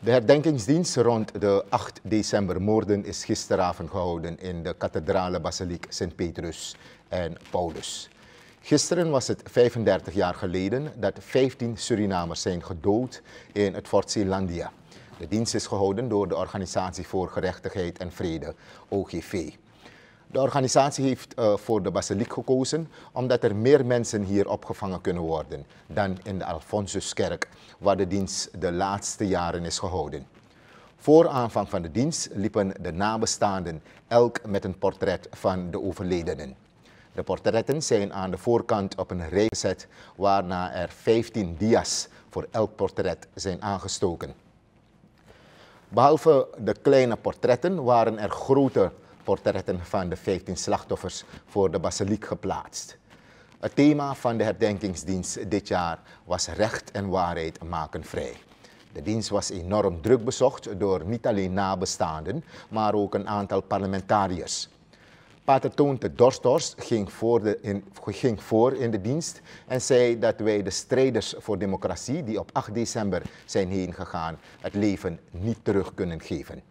De herdenkingsdienst rond de 8 december moorden is gisteravond gehouden in de kathedrale basiliek Sint Petrus en Paulus. Gisteren was het 35 jaar geleden dat 15 Surinamers zijn gedood in het Fort Zeelandia. De dienst is gehouden door de Organisatie voor Gerechtigheid en Vrede, OGV. De organisatie heeft eh, voor de basiliek gekozen omdat er meer mensen hier opgevangen kunnen worden dan in de Alfonsuskerk, waar de dienst de laatste jaren is gehouden. Voor aanvang van de dienst liepen de nabestaanden elk met een portret van de overledenen. De portretten zijn aan de voorkant op een rij gezet, waarna er 15 dia's voor elk portret zijn aangestoken. Behalve de kleine portretten waren er grote portretten van de 15 slachtoffers voor de basiliek geplaatst. Het thema van de herdenkingsdienst dit jaar was recht en waarheid maken vrij. De dienst was enorm druk bezocht door niet alleen nabestaanden, maar ook een aantal parlementariërs. Pater Toonte Dorstors ging voor, de, in, ging voor in de dienst en zei dat wij de strijders voor democratie die op 8 december zijn heen gegaan het leven niet terug kunnen geven.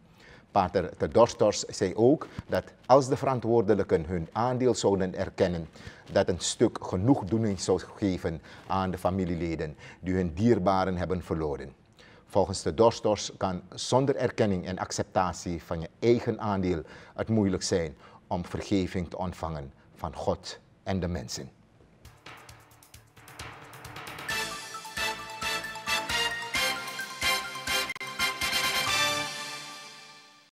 Pater Dorstors zei ook dat als de verantwoordelijken hun aandeel zouden erkennen, dat een stuk genoegdoening zou geven aan de familieleden die hun dierbaren hebben verloren. Volgens de Dorstors kan zonder erkenning en acceptatie van je eigen aandeel het moeilijk zijn om vergeving te ontvangen van God en de mensen.